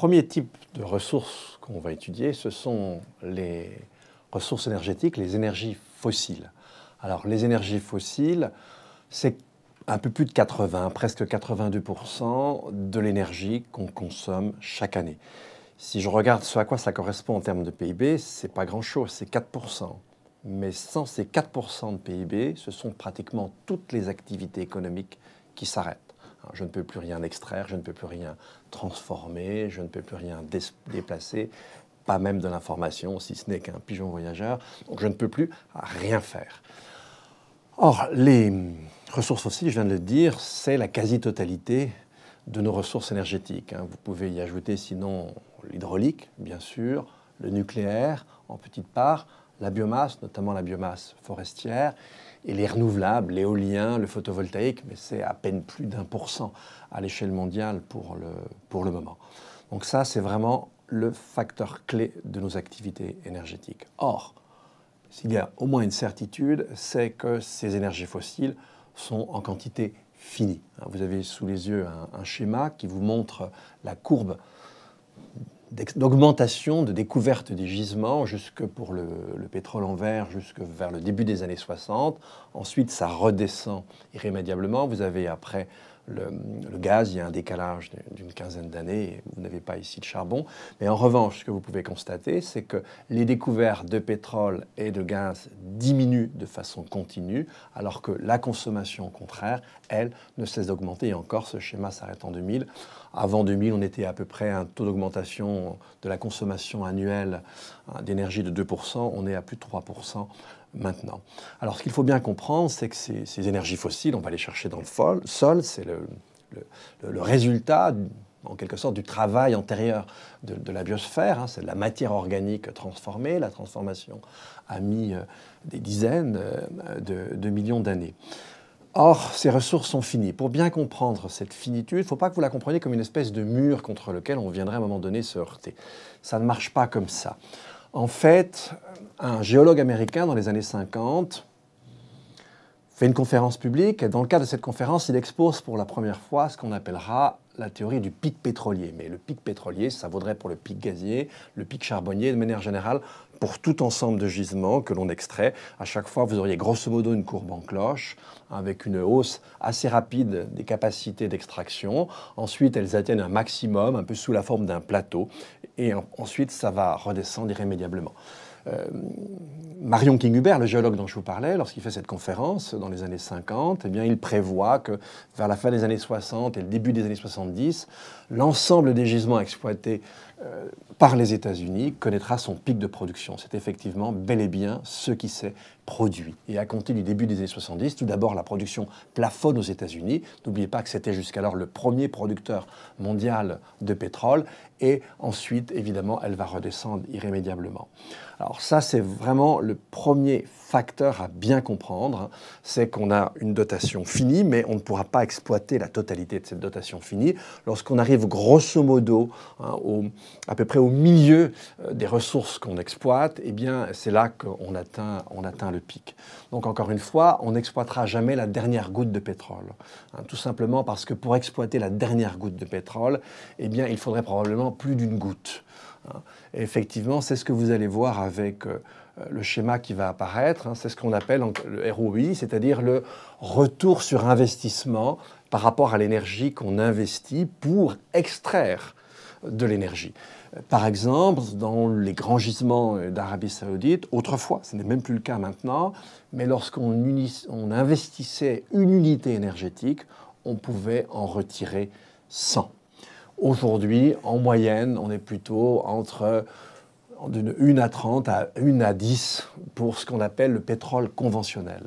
premier type de ressources qu'on va étudier, ce sont les ressources énergétiques, les énergies fossiles. Alors les énergies fossiles, c'est un peu plus de 80, presque 82% de l'énergie qu'on consomme chaque année. Si je regarde ce à quoi ça correspond en termes de PIB, c'est pas grand-chose, c'est 4%. Mais sans ces 4% de PIB, ce sont pratiquement toutes les activités économiques qui s'arrêtent. Hein, je ne peux plus rien extraire, je ne peux plus rien transformer, je ne peux plus rien déplacer, pas même de l'information, si ce n'est qu'un pigeon voyageur. Donc je ne peux plus rien faire. Or, les ressources fossiles, je viens de le dire, c'est la quasi-totalité de nos ressources énergétiques. Hein. Vous pouvez y ajouter sinon l'hydraulique, bien sûr, le nucléaire en petite part, la biomasse, notamment la biomasse forestière, et les renouvelables, l'éolien, le photovoltaïque, mais c'est à peine plus d'un pour cent à l'échelle mondiale pour le, pour le moment. Donc ça, c'est vraiment le facteur clé de nos activités énergétiques. Or, s'il y a au moins une certitude, c'est que ces énergies fossiles sont en quantité finie. Vous avez sous les yeux un, un schéma qui vous montre la courbe d'augmentation de découverte des gisements jusque pour le, pétrole en verre jusque vers le début des années 60. Ensuite, ça redescend irrémédiablement. Vous avez après le, gaz, il y a un décalage d'une quinzaine d'années, vous n'avez pas ici de charbon. Mais en revanche, ce que vous pouvez constater, c'est que les découvertes de pétrole et de gaz diminuent de façon continue, alors que la consommation, au contraire, elle, ne cesse d'augmenter. Et encore, ce schéma s'arrête en 2000. Avant 2000, on était à peu près à un taux d'augmentation de la consommation annuelle hein, d'énergie de 2%. On est à plus de 3% maintenant. Alors ce qu'il faut bien comprendre, c'est que ces, énergies fossiles, on va les chercher dans le sol, c'est le, le, résultat en quelque sorte du travail antérieur de, la biosphère, hein. c'est de la matière organique transformée, la transformation a mis euh, des dizaines euh, de, de millions d'années. Or, ces ressources sont finies. Pour bien comprendre cette finitude, il ne faut pas que vous la compreniez comme une espèce de mur contre lequel on viendrait à un moment donné se heurter. Ça ne marche pas comme ça. En fait, un géologue américain dans les années 50 fait une conférence publique et dans le cadre de cette conférence, il expose pour la première fois ce qu'on appellera la théorie du pic pétrolier. Mais le pic pétrolier, ça vaudrait pour le pic gazier, le pic charbonnier, de manière générale, pour tout ensemble de gisements que l'on extrait. À chaque fois, vous auriez grosso modo une courbe en cloche, avec une hausse assez rapide des capacités d'extraction. Ensuite, elles atteignent un maximum, un peu sous la forme d'un plateau et ensuite ça va redescendre irrémédiablement. Euh, Marion King-Hubert, le géologue dont je vous parlais, lorsqu'il fait cette conférence dans les années 50, eh bien, il prévoit que vers la fin des années 60 et le début des années 70, l'ensemble des gisements exploités euh, par les États-Unis connaîtra son pic de production. C'est effectivement bel et bien ce qui s'est produit. Et à compter du début des années 70, tout d'abord la production plafonne aux États-Unis. N'oubliez pas que c'était jusqu'alors le premier producteur mondial de pétrole. Et ensuite, évidemment, elle va redescendre irrémédiablement. Alors, alors ça, c'est vraiment le premier facteur à bien comprendre, c'est qu'on a une dotation finie, mais on ne pourra pas exploiter la totalité de cette dotation finie. Lorsqu'on arrive grosso modo hein, à peu près au milieu euh, des ressources qu'on exploite, eh bien c'est là qu'on atteint, on atteint le pic. Donc encore une fois, on n'exploitera jamais la dernière goutte de pétrole, hein, tout simplement parce que pour exploiter la dernière goutte de pétrole, eh bien il faudrait probablement plus d'une goutte. Et hein. effectivement, c'est ce que vous allez voir avec euh, euh, le schéma qui va apparaître. Hein. C'est ce qu'on appelle le ROI, c'est-à-dire le retour sur investissement par rapport à l'énergie qu'on investit pour extraire de l'énergie. Par exemple, dans les grands gisements euh, d'Arabie saoudite, autrefois, ce n'est même plus le cas maintenant, mais lorsqu'on investissait une unité énergétique, on pouvait en retirer 100. Aujourd'hui, en moyenne, on est plutôt entre 1 à 30 à 1 à 10 pour ce qu'on appelle le pétrole conventionnel.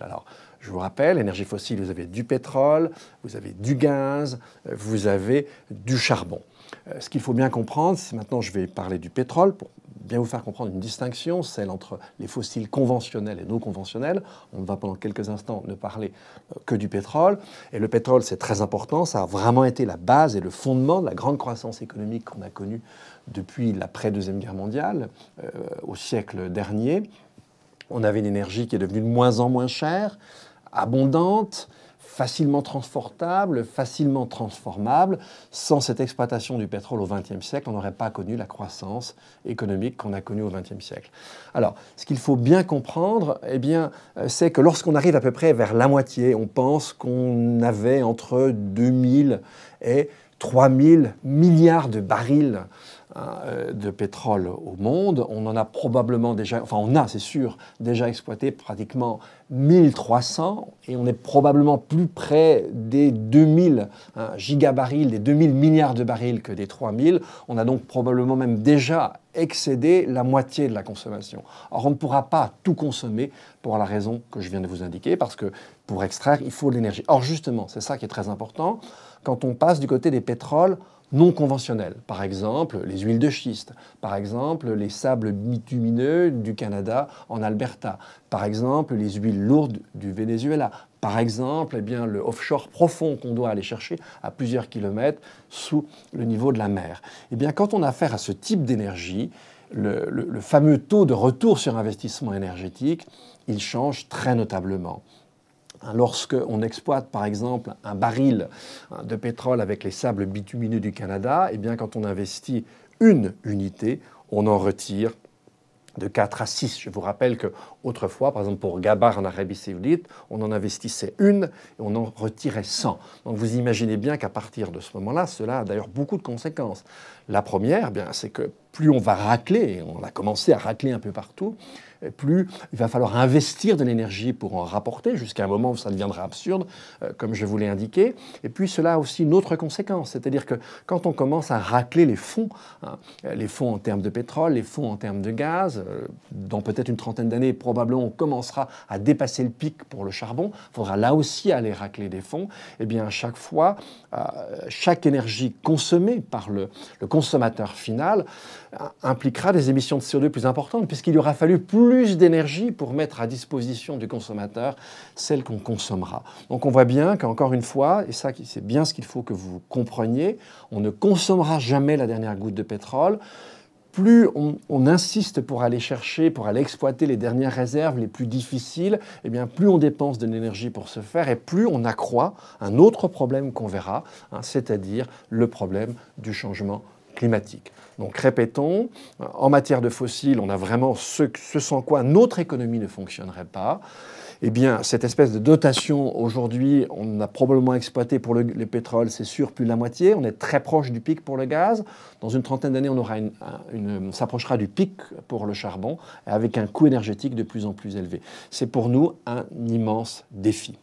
Je vous rappelle, l'énergie fossile, vous avez du pétrole, vous avez du gaz, euh, vous avez du charbon. Euh, ce qu'il faut bien comprendre, c'est maintenant je vais parler du pétrole pour bien vous faire comprendre une distinction, celle entre les fossiles conventionnels et non conventionnels. On va pendant quelques instants ne parler euh, que du pétrole. Et le pétrole, c'est très important, ça a vraiment été la base et le fondement de la grande croissance économique qu'on a connue depuis l'après-deuxième guerre mondiale, au siècle dernier. On avait une énergie qui est devenue de moins en moins chère abondante, facilement transportable, facilement transformable. Sans cette exploitation du pétrole au XXe siècle, on n'aurait pas connu la croissance économique qu'on a connue au XXe siècle. Alors, ce qu'il faut bien comprendre, eh bien, euh, c'est que lorsqu'on arrive à peu près vers la moitié, on pense qu'on avait entre 2000 et 3000 milliards de barils Hein, euh, de pétrole au monde. On en a probablement déjà, enfin on a c'est sûr, déjà exploité pratiquement 1300 et on est probablement plus près des 2000 hein, gigabarils, des 2000 milliards de barils que des 3000. On a donc probablement même déjà excédé la moitié de la consommation. Or on ne pourra pas tout consommer pour la raison que je viens de vous indiquer parce que pour extraire il faut de l'énergie. Or justement c'est ça qui est très important. Quand on passe du côté des pétroles, non conventionnels, par exemple les huiles de schiste, par exemple les sables bitumineux du Canada en Alberta, par exemple les huiles lourdes du Venezuela, par exemple eh bien, le offshore profond qu'on doit aller chercher à plusieurs kilomètres sous le niveau de la mer. Eh bien, quand on a affaire à ce type d'énergie, le fameux taux de retour sur investissement énergétique, il change très notablement. Hein, Lorsqu'on exploite par exemple un baril hein, de pétrole avec les sables bitumineux du Canada, eh bien, quand on investit une unité, on en retire de 4 à 6. Je vous rappelle qu'autrefois, par exemple pour Gabar en Arabie Saoudite, on en investissait une et on en retirait 100. Donc vous imaginez bien qu'à partir de ce moment-là, cela a d'ailleurs beaucoup de conséquences. La première, eh bien, c'est que plus on va racler, on a commencé à racler un peu partout, euh, plus il va falloir investir de l'énergie pour en rapporter, jusqu'à un moment où ça deviendra absurde, euh, comme je vous l'ai indiqué. Et puis cela a aussi une autre conséquence, c'est-à-dire que quand on commence à racler les fonds, hein, les fonds en termes de pétrole, les fonds en termes de gaz, euh, dans peut-être une trentaine d'années, probablement on commencera à dépasser le pic pour le charbon, il faudra là aussi aller racler des fonds. Et eh bien à chaque fois, chaque énergie consommée par le, le consommateur final euh, impliquera des émissions de CO2 plus importantes puisqu'il aura fallu plus d'énergie pour mettre à disposition du consommateur celle qu'on consommera. Donc on voit bien qu'encore une fois, et ça c'est bien ce qu'il faut que vous compreniez, on ne consommera jamais la dernière goutte de pétrole plus on, insiste pour aller chercher, pour aller exploiter les dernières réserves les plus difficiles, eh bien plus on dépense de l'énergie pour ce faire et plus on accroît un autre problème qu'on verra, hein, c'est-à-dire le problème du changement climatique. Donc répétons, en matière de fossiles, on a vraiment ce, sans quoi notre économie ne fonctionnerait pas. Eh bien, cette espèce de dotation, aujourd'hui, on a probablement exploité pour le, pétrole, c'est sûr, plus de la moitié. On est très proche du pic pour le gaz. Dans une trentaine d'années, on s'approchera du pic pour le charbon, avec un coût énergétique de plus en plus élevé. C'est pour nous un immense défi.